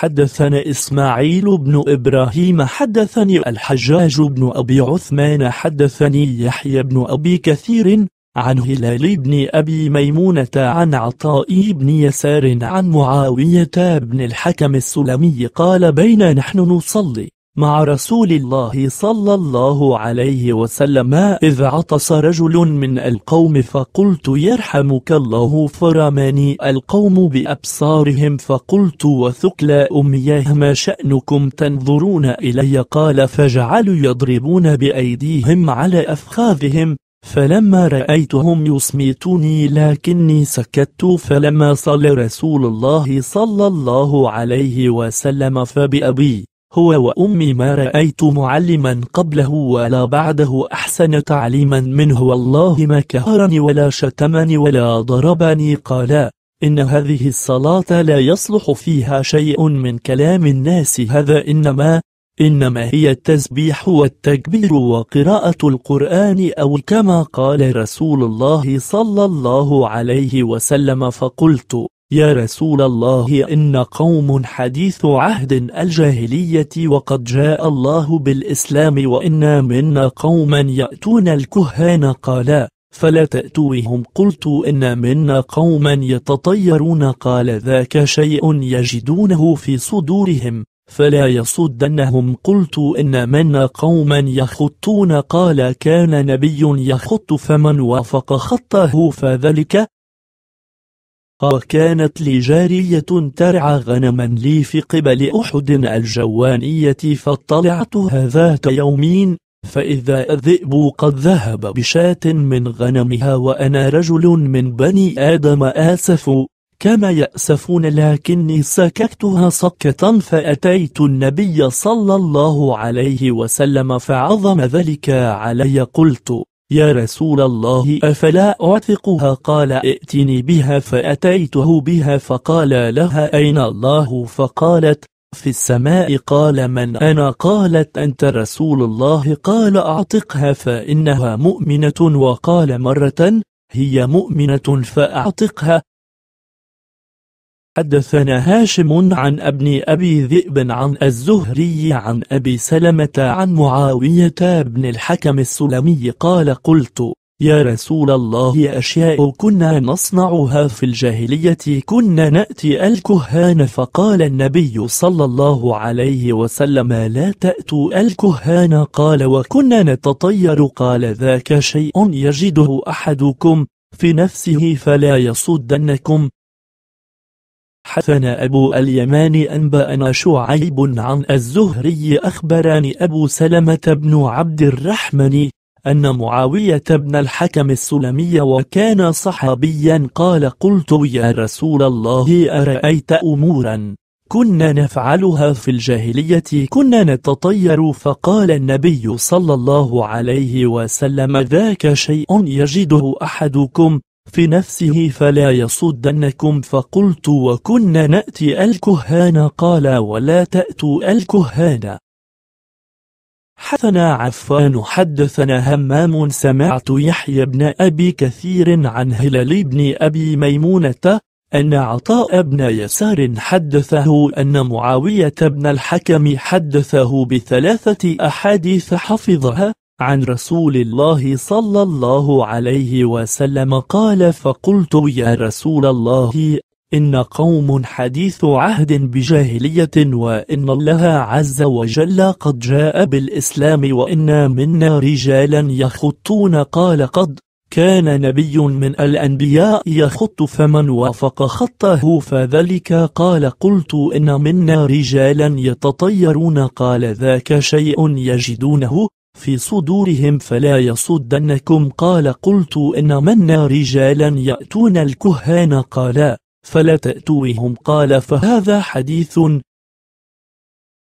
حدثنا إسماعيل بن إبراهيم حدثني الحجاج بن أبي عثمان حدثني يحيى بن أبي كثير عن هلال بن أبي ميمونة عن عطاء بن يسار عن معاوية بن الحكم السلمي قال بين نحن نصلي مع رسول الله صلى الله عليه وسلم إذ عطس رجل من القوم فقلت يرحمك الله فرماني القوم بأبصارهم فقلت وثكل أمياه ما شأنكم تنظرون إلي قال فجعلوا يضربون بأيديهم على أفخاذهم فلما رأيتهم يصمتوني لكني سكت فلما صلى رسول الله صلى الله عليه وسلم فبأبي هو وأمي ما رأيت معلما قبله ولا بعده أحسن تعليما منه والله ما كهرني ولا شتمني ولا ضربني قالا إن هذه الصلاة لا يصلح فيها شيء من كلام الناس هذا إنما إنما هي التسبيح والتكبير وقراءة القرآن أو كما قال رسول الله صلى الله عليه وسلم فقلت يا رسول الله إن قوم حديث عهد الجاهلية وقد جاء الله بالإسلام وإنا منا قوما يأتون الكهان قالا فلا تأتوهم قلت إن منا قوما يتطيرون قال ذاك شيء يجدونه في صدورهم فلا يصدنهم قلت إن منا قوما يخطون قال كان نبي يخط فمن وافق خطه فذلك قال كانت لي جارية ترعى غنما لي في قبل أحد الجوانية فاطلعت ذات يومين فإذا الذئب قد ذهب بشاة من غنمها وأنا رجل من بني آدم آسف كما يأسفون لكني سككتها سكة فأتيت النبي صلى الله عليه وسلم فعظم ذلك علي قلت يا رسول الله أفلا أعتقها قال ائتني بها فأتيته بها فقال لها أين الله فقالت في السماء قال من أنا قالت أنت رسول الله قال أعتقها فإنها مؤمنة وقال مرة هي مؤمنة فأعتقها حدثنا هاشم عن ابن أبي ذئب عن الزهري عن أبي سلمة عن معاوية بن الحكم السلمي قال قلت يا رسول الله أشياء كنا نصنعها في الجاهلية كنا نأتي الكهان فقال النبي صلى الله عليه وسلم لا تأتوا الكهان قال وكنا نتطير قال ذاك شيء يجده أحدكم في نفسه فلا يصدنكم حسن أبو اليمان أنبأنا شعيب عن الزهري أخبرني أبو سلمة بن عبد الرحمن أن معاوية بن الحكم السلمي وكان صحابيا قال قلت يا رسول الله أرأيت أمورا كنا نفعلها في الجاهلية كنا نتطير فقال النبي صلى الله عليه وسلم ذاك شيء يجده أحدكم في نفسه فلا يصدنكم فقلت وكنا نأتي الكهان قال ولا تأتوا الكهان حثنا عفان حدثنا همام سمعت يحيى بن أبي كثير عن هلال بن أبي ميمونة أن عطاء بن يسار حدثه أن معاوية بن الحكم حدثه بثلاثة أحاديث حفظها عن رسول الله صلى الله عليه وسلم قال فقلت يا رسول الله إن قوم حديث عهد بجاهلية وإن الله عز وجل قد جاء بالإسلام وإن منا رجالا يخطون قال قد كان نبي من الأنبياء يخط فمن وافق خطه فذلك قال قلت إن منا رجالا يتطيرون قال ذاك شيء يجدونه في صدورهم فلا يصدنكم قال قلت إن منا رجالا يأتون الكهان قال فلا تأتوهم قال فهذا حديث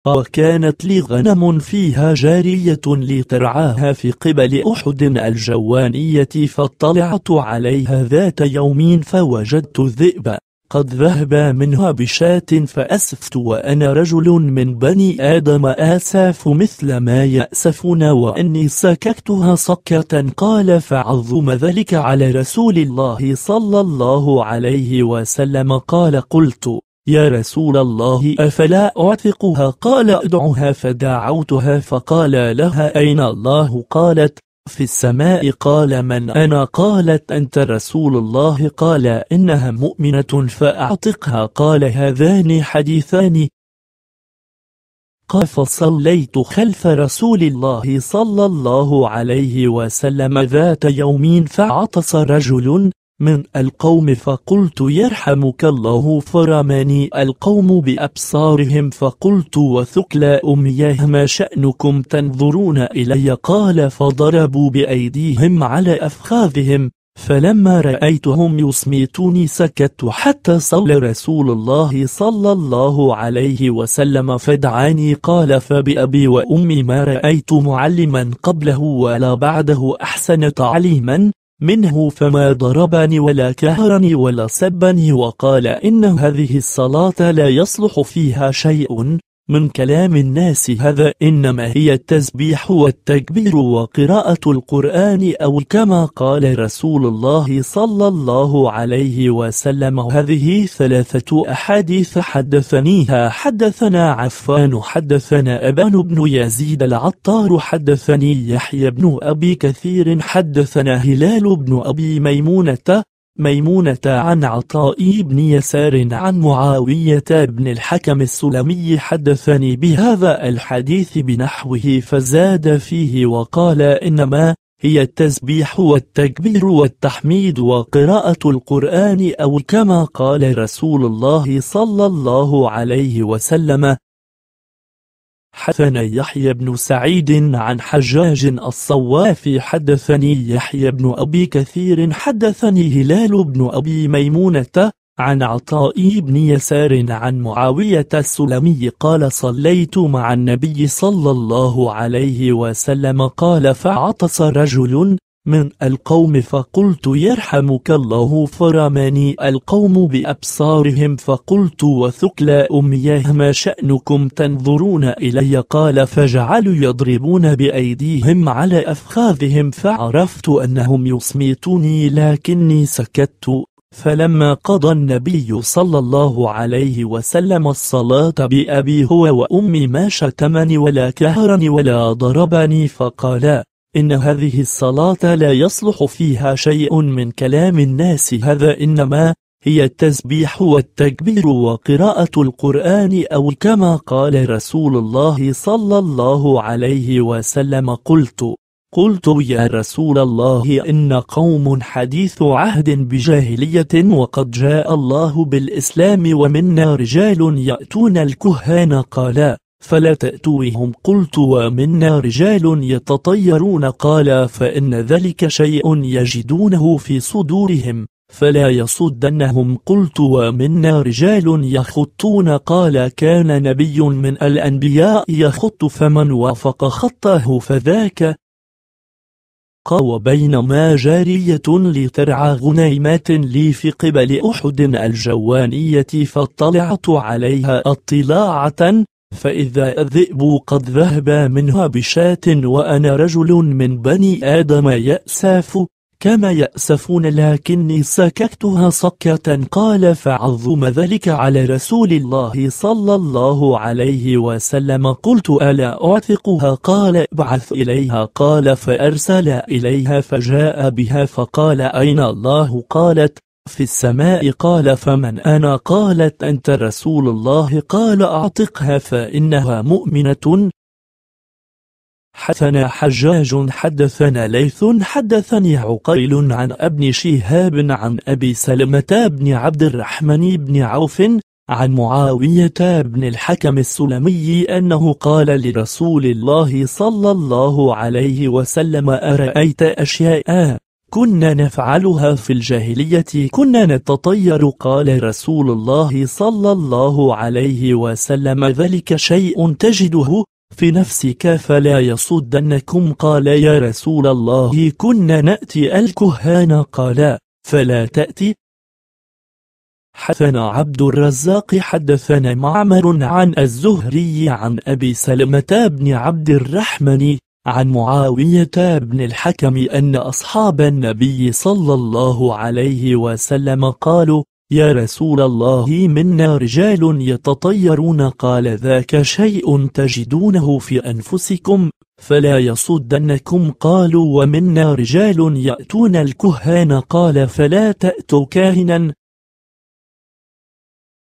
وكانت لي غنم فيها جارية لترعاها في قبل أحد الجوانية فاطلعت عليها ذات يوم فوجدت الذئب قد ذهب منها بشاة فأسفت وأنا رجل من بني آدم آساف مثل ما يأسفون وأني سككتها سكة قال فعظم ذلك على رسول الله صلى الله عليه وسلم قال قلت يا رسول الله أفلا أعتقها قال ادعها فدعوتها فقال لها أين الله قالت في السماء قال من أنا قالت أنت رسول الله قال إنها مؤمنة فأعتقها قال هذان حديثان قال فصليت خلف رسول الله صلى الله عليه وسلم ذات يوم فعطس رجل من القوم فقلت يرحمك الله فرماني القوم بأبصارهم فقلت وثقل أمياه ما شأنكم تنظرون إلي قال فضربوا بأيديهم على أفخاذهم فلما رأيتهم يصمتوني سكت حتى صلى رسول الله صلى الله عليه وسلم فدعاني قال فبأبي وأمي ما رأيت معلما قبله ولا بعده أحسن تعليما منه فما ضربني ولا كهرني ولا سبني وقال إن هذه الصلاة لا يصلح فيها شيء من كلام الناس هذا إنما هي التسبيح والتكبير وقراءة القرآن أو كما قال رسول الله صلى الله عليه وسلم هذه ثلاثة أحاديث حدثنيها حدثنا عفان حدثنا أبان بن يزيد العطار حدثني يحيى بن أبي كثير حدثنا هلال بن أبي ميمونة ميمونة عن عطاء بن يسار عن معاوية بن الحكم السلمي حدثني بهذا الحديث بنحوه فزاد فيه وقال إنما هي التسبيح والتكبير والتحميد وقراءة القرآن أو كما قال رسول الله صلى الله عليه وسلم حدثنا يحيى بن سعيد عن حجاج الصوافي حدثني يحيى بن أبي كثير حدثني هلال بن أبي ميمونة عن عطاء بن يسار عن معاوية السلمي قال صليت مع النبي صلى الله عليه وسلم قال فعطس رجل من القوم فقلت يرحمك الله فرماني القوم بأبصارهم فقلت وثقل أمياه ما شأنكم تنظرون إلي قال فجعلوا يضربون بأيديهم على أفخاذهم فعرفت أنهم يصمتوني لكني سكت فلما قضى النبي صلى الله عليه وسلم الصلاة بأبي هو وأمي ما شتمني ولا كهرني ولا ضربني فقالا إن هذه الصلاة لا يصلح فيها شيء من كلام الناس هذا إنما هي التسبيح والتكبير وقراءة القرآن أو كما قال رسول الله صلى الله عليه وسلم قلت قلت يا رسول الله إن قوم حديث عهد بجاهلية وقد جاء الله بالإسلام ومنا رجال يأتون الكهان قالا فلا تأتوهم قلت ومنا رجال يتطيرون قال فإن ذلك شيء يجدونه في صدورهم فلا يصدنهم قلت ومنا رجال يخطون قال كان نبي من الأنبياء يخط فمن وافق خطه فذاك وبينما جارية لترعى غنيمات لي في قبل أحد الجوانية فاطلعت عليها اطلاعة فإذا الذئب قد ذهب منها بشاة وأنا رجل من بني آدم يأسف كما يأسفون لكني سككتها سكة قال فعظم ذلك على رسول الله صلى الله عليه وسلم قلت ألا أعتقها قال ابعث إليها قال فأرسل إليها فجاء بها فقال أين الله قالت في السماء قال فمن أنا قالت أنت رسول الله قال أعتقها فإنها مؤمنة حدثنا حجاج حدثنا ليث حدثني عقيل عن ابن شهاب عن أبي سلمة بن عبد الرحمن بن عوف عن معاوية بن الحكم السلمي أنه قال لرسول الله صلى الله عليه وسلم أرأيت أشياء كنا نفعلها في الجاهلية كنا نتطير قال رسول الله صلى الله عليه وسلم ذلك شيء تجده في نفسك فلا يصدنكم قال يا رسول الله كنا نأتي الكهان قال فلا تأتي حدثنا عبد الرزاق حدثنا معمر عن الزهري عن أبي سلمة بن عبد الرحمن عن معاوية بن الحكم أن أصحاب النبي صلى الله عليه وسلم قالوا يا رسول الله منا رجال يتطيرون قال ذاك شيء تجدونه في أنفسكم فلا يصدنكم قالوا ومنا رجال يأتون الكهان قال فلا تأتوا كاهنا